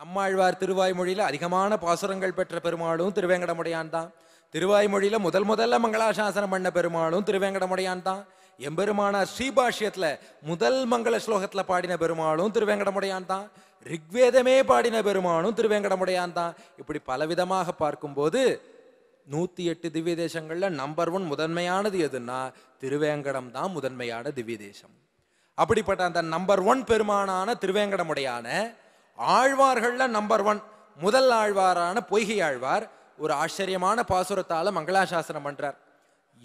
நம்மாழ்வார் திருவாய்மொழியில் அதிகமான பாசுரங்கள் பெற்ற பெருமாளும் திருவேங்கடமுடையான் தான் திருவாய்மொழியில் முதல் முதல்ல மங்களாசாசனம் பண்ண பெருமாளும் திருவேங்கடமுடையான் தான் எம்பெருமானார் ஸ்ரீபாஷ்யத்தில் முதல் மங்கள ஸ்லோகத்தில் பாடின பெருமாளும் திருவேங்கடமுடையான் தான் ரிக்வேதமே பாடின பெருமானும் திருவேங்கடமுடையான் தான் இப்படி பலவிதமாக பார்க்கும்போது நூற்றி எட்டு திவ்ய தேசங்களில் நம்பர் ஒன் முதன்மையானது எதுன்னா திருவேங்கடம் தான் முதன்மையான திவ்ய தேசம் அப்படிப்பட்ட அந்த நம்பர் ஒன் பெருமானான திருவேங்கடமுடையான ஆழ்வார்கள்ல நம்பர் ஒன் முதல் ஆழ்வாரான பொய்கை ஆழ்வார் ஒரு ஆச்சரியமான பாசுரத்தால் மங்களாசாசனம் பண்ணுறார்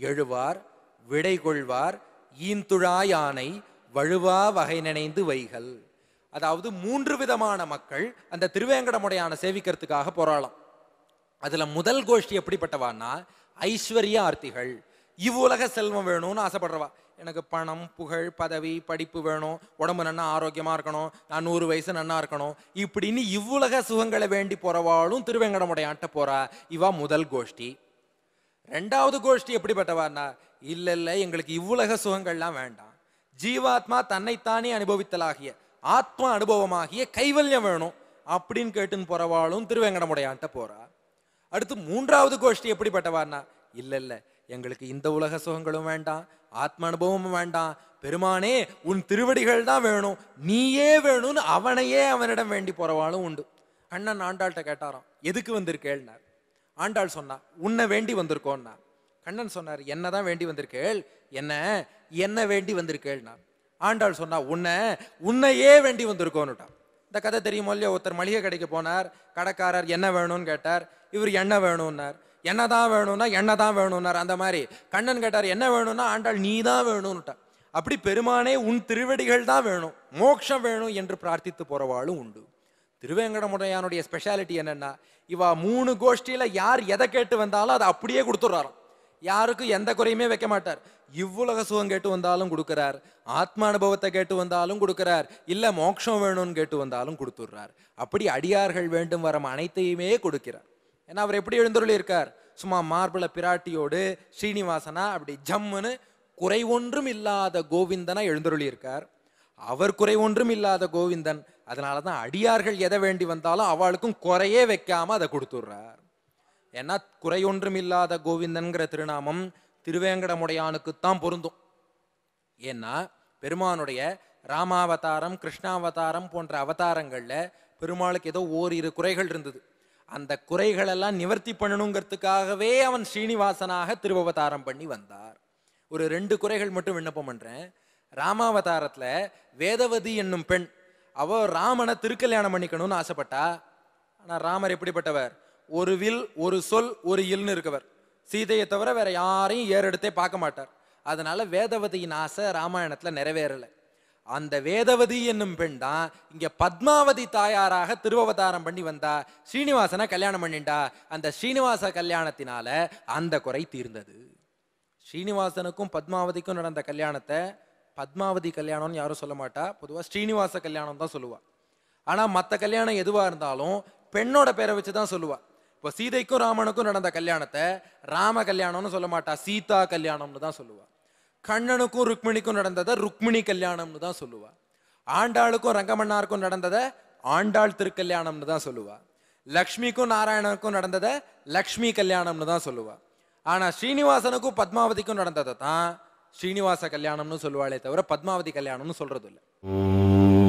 எழுவார் விடை கொள்வார் ஈந்துழா யானை வழுவா வகை நினைந்து வைகள் அதாவது மூன்று விதமான மக்கள் அந்த திருவேங்கடமுடையான சேவிக்கிறதுக்காக போராளம் அதில் முதல் கோஷ்டி எப்படிப்பட்டவான்னா ஐஸ்வர்ய ஆர்த்திகள் இவ்வுலக செல்வம் வேணும்னு ஆசைப்படுறவா எனக்கு பணம் புகழ் பதவி படிப்பு வேணும் உடம்பு நன்னா ஆரோக்கியமாக இருக்கணும் நான் நூறு வயசு நன்னா இருக்கணும் இப்படின்னு இவ்வுலக சுகங்களை வேண்டி போகிறவாளும் திருவேங்கடமுடையான்ட்ட போகிறா இவா முதல் கோஷ்டி ரெண்டாவது கோஷ்டி எப்படிப்பட்டவார்னா இல்லை இல்லை எங்களுக்கு இவ்வுலக சுகங்கள்லாம் வேண்டாம் ஜீவாத்மா தன்னைத்தானே அனுபவித்தலாகிய ஆத்மா அனுபவமாகிய கைவல்யம் வேணும் அப்படின்னு கேட்டுன்னு போகிறவாளும் திருவேங்கடமுடையான்ட்ட போகிறா அடுத்து மூன்றாவது கோஷ்டி எப்படிப்பட்டவார்னா இல்லை இல்லை எங்களுக்கு இந்த உலக சுகங்களும் வேண்டாம் ஆத்ம அனுபவமும் வேண்டாம் பெருமானே உன் திருவடிகள் தான் வேணும் நீயே வேணும்னு அவனையே அவனிடம் வேண்டி போறவாளும் உண்டு அண்ணன் ஆண்டாள்கிட்ட கேட்டாராம் எதுக்கு வந்திருக்கேள்னார் ஆண்டாள் சொன்னா உன்னை வேண்டி வந்திருக்கோன்னா கண்ணன் சொன்னார் என்ன தான் வேண்டி வந்திருக்கேள் என்ன என்ன வேண்டி வந்திருக்கேள்னா ஆண்டாள் சொன்னா உன்னை உன்னையே வேண்டி வந்திருக்கோன்னுட்டான் இந்த கதை தெரியுமோ இல்லையா ஒருத்தர் மளிகை கடைக்கு போனார் கடைக்காரர் என்ன வேணும்னு கேட்டார் இவர் என்ன வேணும்னார் என்ன தான் வேணும்னா என்ன தான் வேணும்னார் அந்த மாதிரி கண்ணன் கேட்டார் என்ன வேணும்னா ஆண்டாள் நீ தான் வேணும்னுட்டார் அப்படி பெருமானே உன் திருவடிகள் தான் வேணும் மோட்சம் வேணும் என்று பிரார்த்தித்து போறவாளும் உண்டு திருவேங்கடமுடையானுடைய ஸ்பெஷாலிட்டி என்னென்னா இவா மூணு கோஷ்டியில் யார் எதை கேட்டு வந்தாலும் அதை அப்படியே கொடுத்துட்றாராம் யாருக்கும் எந்த குறையுமே வைக்க மாட்டார் இவ்வுலக சுகம் கேட்டு வந்தாலும் கொடுக்குறார் ஆத்ம அனுபவத்தை கேட்டு வந்தாலும் கொடுக்குறார் இல்லை மோட்சம் வேணும்னு கேட்டு வந்தாலும் கொடுத்துட்றார் அப்படி அடியார்கள் வேண்டும் வரம் அனைத்தையுமே கொடுக்கிறார் ஏன்னா அவர் எப்படி எழுந்தருளி இருக்கார் சும்மா மார்பிள பிராட்டியோடு ஸ்ரீனிவாசனா அப்படி ஜம்முன்னு குறை ஒன்றும் இல்லாத கோவிந்தனா எழுந்தருளி இருக்கார் அவர் குறை ஒன்றும் இல்லாத கோவிந்தன் அதனால தான் அடியார்கள் எதை வேண்டி வந்தாலும் அவளுக்கும் குறையே வைக்காம அதை கொடுத்துடுறார் ஏன்னா குறை ஒன்றும் இல்லாத கோவிந்தன்கிற திருநாமம் திருவேங்கடமுடையானுக்குத்தான் பொருந்தும் ஏன்னா பெருமானுடைய ராமாவதாரம் கிருஷ்ணாவதாரம் போன்ற அவதாரங்களில் பெருமாளுக்கு ஏதோ ஓரிரு குறைகள் இருந்தது அந்த குறைகளெல்லாம் நிவர்த்தி பண்ணணுங்கிறதுக்காகவே அவன் ஸ்ரீனிவாசனாக திருவவதாரம் பண்ணி வந்தார் ஒரு ரெண்டு குறைகள் மட்டும் விண்ணப்பம் பண்ணுறேன் ராமாவதாரத்தில் வேதவதி என்னும் பெண் அவ ராமனை திருக்கல்யாணம் பண்ணிக்கணும்னு ஆசைப்பட்டா ஆனால் ராமர் எப்படிப்பட்டவர் ஒரு வில் ஒரு சொல் ஒரு இல்னு இருக்கவர் சீதையை தவிர வேற யாரையும் ஏறெடுத்தே பார்க்க மாட்டார் அதனால வேதவதியின் ஆசை ராமாயணத்தில் நிறைவேறலை அந்த வேதவதி என்னும் பெண் தான் இங்க பத்மாவதி தாயாராக திருவவதாரம் பண்ணி வந்தா ஸ்ரீனிவாசனை கல்யாணம் பண்ணிண்டா அந்த ஸ்ரீனிவாச கல்யாணத்தினால அந்த குறை தீர்ந்தது ஸ்ரீனிவாசனுக்கும் பத்மாவதிக்கும் நடந்த கல்யாணத்தை பத்மாவதி கல்யாணம்னு யாரும் சொல்ல மாட்டா பொதுவாக ஸ்ரீனிவாச கல்யாணம் தான் சொல்லுவாள் ஆனால் மற்ற கல்யாணம் எதுவாக இருந்தாலும் பெண்ணோட பேரை வச்சு தான் சொல்லுவாள் இப்போ சீதைக்கும் ராமனுக்கும் நடந்த கல்யாணத்தை ராம கல்யாணம்னு சொல்ல மாட்டா சீதா கல்யாணம்னு தான் சொல்லுவாள் கண்ணனுக்கும் ருக்மிணிக்கும் நடந்ததை ருக்மிணி கல்யாணம்னு தான் சொல்லுவா ஆண்டாளுக்கும் ரங்கமன்னாருக்கும் நடந்ததை ஆண்டாள் திருக்கல்யாணம்னு தான் சொல்லுவா லக்ஷ்மிக்கும் நாராயணனுக்கும் நடந்ததை லக்ஷ்மி கல்யாணம்னு தான் சொல்லுவா ஆனால் ஸ்ரீனிவாசனுக்கும் பத்மாவதிக்கும் நடந்ததை தான் ஸ்ரீனிவாச கல்யாணம்னு சொல்லுவாளே தவிர பத்மாவதி கல்யாணம்னு சொல்றது இல்லை